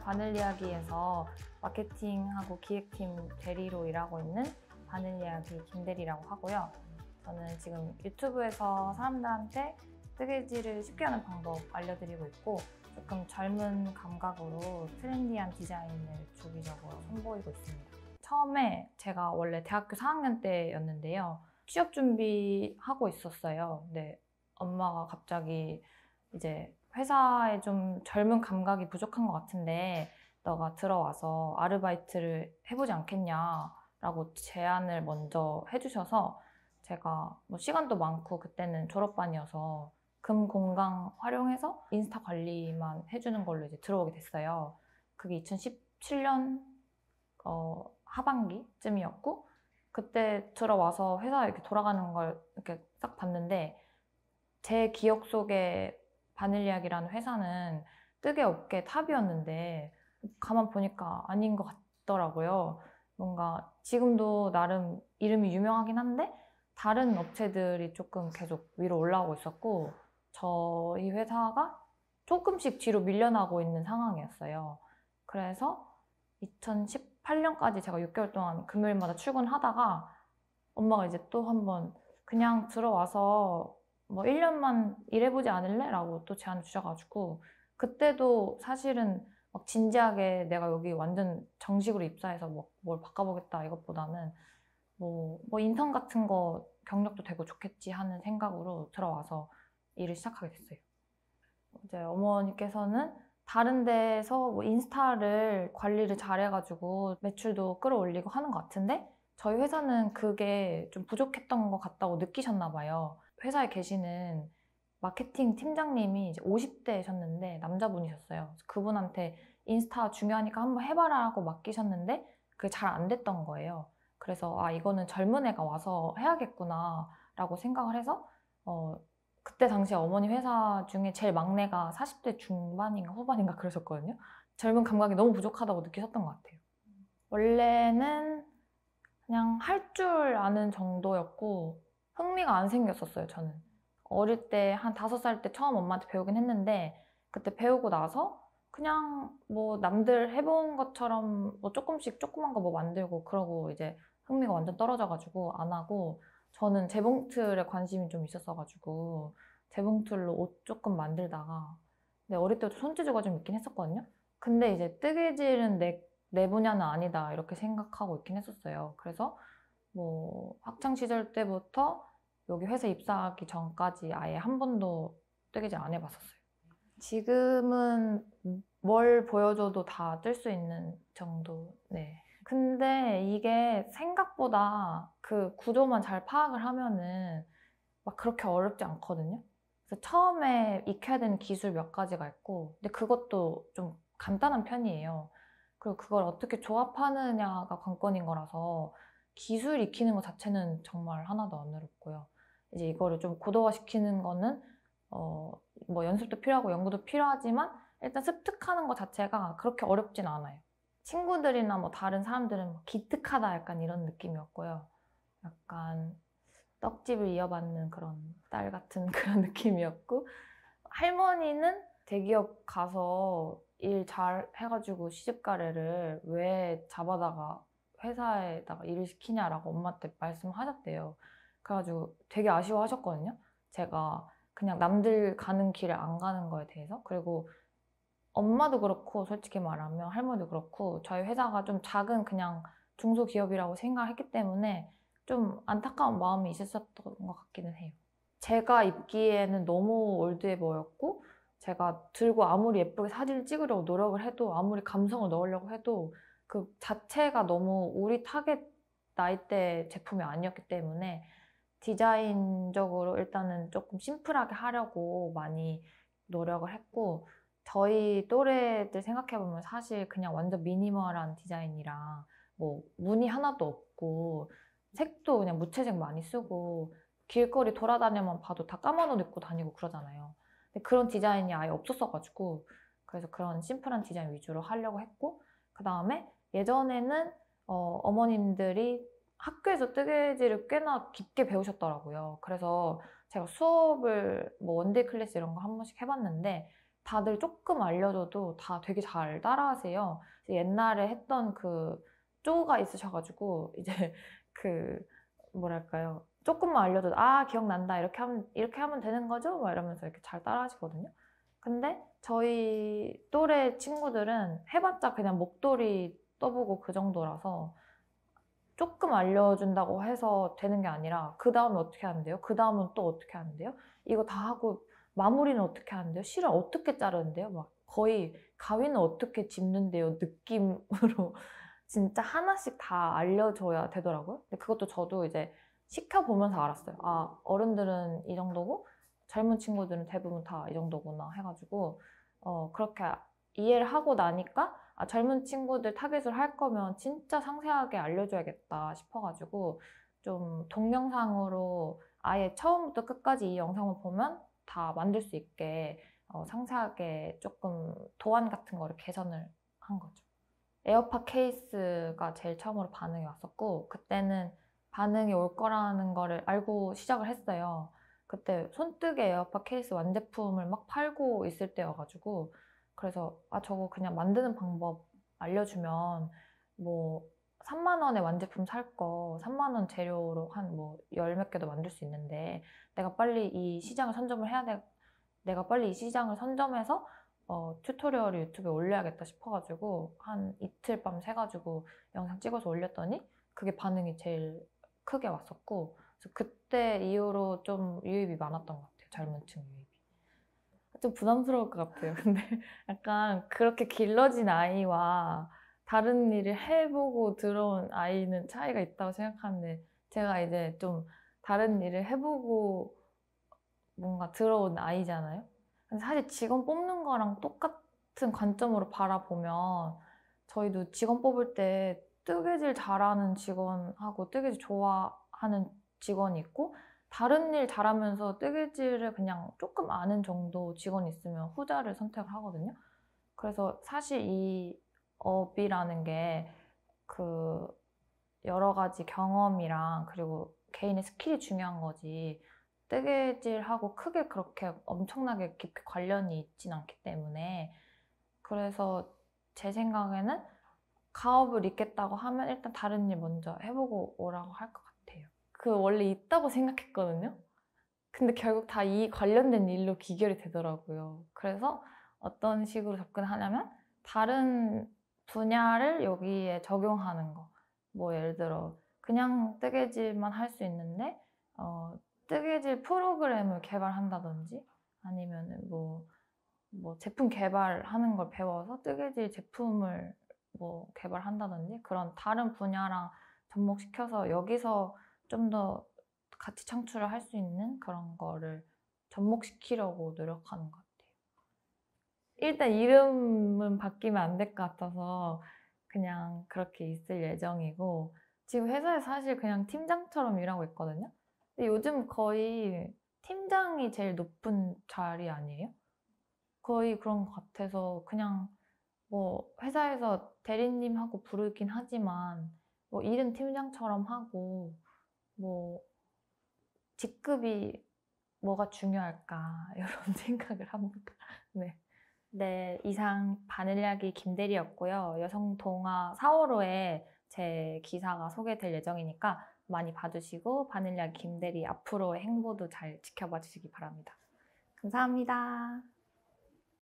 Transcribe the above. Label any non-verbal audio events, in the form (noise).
바늘이야기에서 마케팅하고 기획팀 대리로 일하고 있는 바늘이야기 김대리라고 하고요. 저는 지금 유튜브에서 사람들한테 뜨개질을 쉽게 하는 방법 알려드리고 있고 조금 젊은 감각으로 트렌디한 디자인을 주기적으로 선보이고 있습니다. 처음에 제가 원래 대학교 4학년 때였는데요. 취업 준비하고 있었어요. 근데 엄마가 갑자기 이제 회사에 좀 젊은 감각이 부족한 것 같은데 너가 들어와서 아르바이트를 해보지 않겠냐라고 제안을 먼저 해주셔서 제가 뭐 시간도 많고 그때는 졸업반이어서 금 공강 활용해서 인스타 관리만 해주는 걸로 이제 들어오게 됐어요. 그게 2017년 어, 하반기쯤이었고 그때 들어와서 회사 이렇게 돌아가는 걸 이렇게 싹 봤는데 제 기억 속에 바늘이야기라는 회사는 뜨개 업계 탑이었는데 가만 보니까 아닌 것 같더라고요. 뭔가 지금도 나름 이름이 유명하긴 한데 다른 업체들이 조금 계속 위로 올라오고 있었고 저희 회사가 조금씩 뒤로 밀려나고 있는 상황이었어요. 그래서 2018년까지 제가 6개월 동안 금요일마다 출근하다가 엄마가 이제 또 한번 그냥 들어와서 뭐 1년만 일해보지 않을래? 라고 또 제안 주셔가지고 그때도 사실은 막 진지하게 내가 여기 완전 정식으로 입사해서 뭐 뭘 바꿔보겠다 이것보다는 뭐, 뭐 인턴 같은 거 경력도 되고 좋겠지 하는 생각으로 들어와서 일을 시작하게 됐어요. 이제 어머니께서는 다른 데서 뭐 인스타를 관리를 잘해가지고 매출도 끌어올리고 하는 것 같은데 저희 회사는 그게 좀 부족했던 것 같다고 느끼셨나 봐요. 회사에 계시는 마케팅 팀장님이 이제 50대셨는데 남자분이셨어요. 그분한테 인스타 중요하니까 한번 해봐라고 라 맡기셨는데 그게 잘 안 됐던 거예요. 그래서 아 이거는 젊은 애가 와서 해야겠구나라고 생각을 해서 어 그때 당시 어머니 회사 중에 제일 막내가 40대 중반인가 후반인가 그러셨거든요. 젊은 감각이 너무 부족하다고 느끼셨던 것 같아요. 원래는 그냥 할 줄 아는 정도였고 흥미가 안 생겼었어요, 저는. 어릴 때, 한 다섯 살 때 처음 엄마한테 배우긴 했는데, 그때 배우고 나서 그냥 뭐 남들 해본 것처럼 뭐 조금씩 조그만 거 뭐 만들고 그러고 이제 흥미가 완전 떨어져가지고 안 하고, 저는 재봉틀에 관심이 좀 있었어가지고, 재봉틀로 옷 조금 만들다가, 근데 어릴 때부터 손재주가 좀 있긴 했었거든요? 근데 이제 뜨개질은 내, 내 분야는 아니다, 이렇게 생각하고 있긴 했었어요. 그래서 뭐 학창 시절 때부터 여기 회사 입사하기 전까지 아예 한 번도 뜨개질 안 해봤었어요. 지금은 뭘 보여줘도 다 뜰 수 있는 정도. 네. 근데 이게 생각보다 그 구조만 잘 파악을 하면은 막 그렇게 어렵지 않거든요. 그래서 처음에 익혀야 되는 기술 몇 가지가 있고, 근데 그것도 좀 간단한 편이에요. 그리고 그걸 어떻게 조합하느냐가 관건인 거라서 기술 익히는 것 자체는 정말 하나도 안 어렵고요. 이제 이거를 좀 고도화 시키는 거는 어, 뭐 연습도 필요하고 연구도 필요하지만 일단 습득하는 것 자체가 그렇게 어렵진 않아요. 친구들이나 뭐 다른 사람들은 뭐 기특하다 약간 이런 느낌이었고요. 약간 떡집을 이어받는 그런 딸 같은 (laughs) 그런 느낌이었고 할머니는 대기업 가서 일 잘 해가지고 시집가래를 왜 잡아다가 회사에다가 일을 시키냐라고 엄마한테 말씀하셨대요. 그래가지고 되게 아쉬워하셨거든요. 제가 그냥 남들 가는 길을 안 가는 거에 대해서 그리고 엄마도 그렇고 솔직히 말하면 할머니도 그렇고 저희 회사가 좀 작은 그냥 중소기업이라고 생각했기 때문에 좀 안타까운 마음이 있었던 것 같기는 해요. 제가 입기에는 너무 올드해 보였고 제가 들고 아무리 예쁘게 사진을 찍으려고 노력을 해도 아무리 감성을 넣으려고 해도 그 자체가 너무 우리 타겟 나이대 제품이 아니었기 때문에 디자인적으로 일단은 조금 심플하게 하려고 많이 노력을 했고 저희 또래들 생각해보면 사실 그냥 완전 미니멀한 디자인이랑 뭐 무늬 하나도 없고 색도 그냥 무채색 많이 쓰고 길거리 돌아다녀만 봐도 다 까만 옷 입고 다니고 그러잖아요. 근데 그런 디자인이 아예 없었어가지고 그래서 그런 심플한 디자인 위주로 하려고 했고 그 다음에 예전에는 어, 어머님들이 학교에서 뜨개질을 꽤나 깊게 배우셨더라고요. 그래서 제가 수업을 뭐 원데이 클래스 이런 거 한 번씩 해봤는데 다들 조금 알려줘도 다 되게 잘 따라하세요. 옛날에 했던 그 쪼가 있으셔가지고 이제 (laughs) 그 뭐랄까요 조금만 알려줘도 아 기억난다 이렇게 하면 이렇게 하면 되는 거죠? 막 이러면서 이렇게 잘 따라하시거든요. 근데 저희 또래 친구들은 해봤자 그냥 목도리 떠보고 그 정도라서 조금 알려준다고 해서 되는 게 아니라 그다음은 어떻게 하는데요? 그 다음은 또 어떻게 하는데요? 이거 다 하고 마무리는 어떻게 하는데요? 실을 어떻게 자르는데요? 막 거의 가위는 어떻게 집는데요? 느낌으로 (laughs) 진짜 하나씩 다 알려줘야 되더라고요. 근데 그것도 저도 이제 시켜보면서 알았어요. 아 어른들은 이 정도고 젊은 친구들은 대부분 다 이 정도구나 해가지고 어, 그렇게 이해를 하고 나니까 아, 젊은 친구들 타겟을 할 거면 진짜 상세하게 알려줘야겠다 싶어가지고 좀 동영상으로 아예 처음부터 끝까지 이 영상을 보면 다 만들 수 있게 어, 상세하게 조금 도안 같은 거를 개선을 한 거죠. 에어팟 케이스가 제일 처음으로 반응이 왔었고 그때는 반응이 올 거라는 거를 알고 시작을 했어요. 그때 손뜨개 에어팟 케이스 완제품을 막 팔고 있을 때여가지고 그래서 아 저거 그냥 만드는 방법 알려주면 뭐 3만 원에 완제품 살 거 3만 원 재료로 한뭐열 몇 개도 만들 수 있는데 내가 빨리 이 시장을 선점을 해야 돼 내가 빨리 이 시장을 선점해서 어, 튜토리얼을 유튜브에 올려야겠다 싶어가지고 한 이틀 밤 새가지고 영상 찍어서 올렸더니 그게 반응이 제일 크게 왔었고 그래서 그때 이후로 좀 유입이 많았던 것 같아요. 젊은층 유입이. 좀 부담스러울 것 같아요. (laughs) 근데 약간 그렇게 길러진 아이와 다른 일을 해보고 들어온 아이는 차이가 있다고 생각하는데 제가 이제 좀 다른 일을 해보고 뭔가 들어온 아이잖아요. 사실 직원 뽑는 거랑 똑같은 관점으로 바라보면 저희도 직원 뽑을 때 뜨개질 잘하는 직원하고 뜨개질 좋아하는 직원이 있고 다른 일 잘하면서 뜨개질을 그냥 조금 아는 정도 직원이 있으면 후자를 선택을 하거든요. 그래서 사실 이 업이라는 게 그 여러 가지 경험이랑 그리고 개인의 스킬이 중요한 거지 뜨개질하고 크게 그렇게 엄청나게 깊이 관련이 있진 않기 때문에 그래서 제 생각에는 가업을 잊겠다고 하면 일단 다른 일 먼저 해보고 오라고 할 것 같아요. 그 원래 있다고 생각했거든요. 근데 결국 다 이 관련된 일로 귀결이 되더라고요. 그래서 어떤 식으로 접근하냐면 다른 분야를 여기에 적용하는 거. 뭐 예를 들어 그냥 뜨개질만 할 수 있는데 어, 뜨개질 프로그램을 개발한다든지 아니면 뭐, 뭐 제품 개발하는 걸 배워서 뜨개질 제품을 뭐 개발한다든지 그런 다른 분야랑 접목시켜서 여기서 좀더 같이 창출을 할 수 있는 그런 거를 접목시키려고 노력하는 것 같아요. 일단 이름은 바뀌면 안 될 것 같아서 그냥 그렇게 있을 예정이고 지금 회사에 사실 그냥 팀장처럼 일하고 있거든요. 근데 요즘 거의 팀장이 제일 높은 자리 아니에요? 거의 그런 것 같아서 그냥 뭐 회사에서 대리님하고 부르긴 하지만 뭐 일은 팀장처럼 하고 뭐 직급이 뭐가 중요할까 (laughs) 이런 생각을 합니다. 네. 네, 이상 바늘약이 김대리였고요. 여성 동화 4월호에 제 기사가 소개될 예정이니까 많이 봐주시고 바늘약 김대리 앞으로의 행보도 잘 지켜봐 주시기 바랍니다. 감사합니다.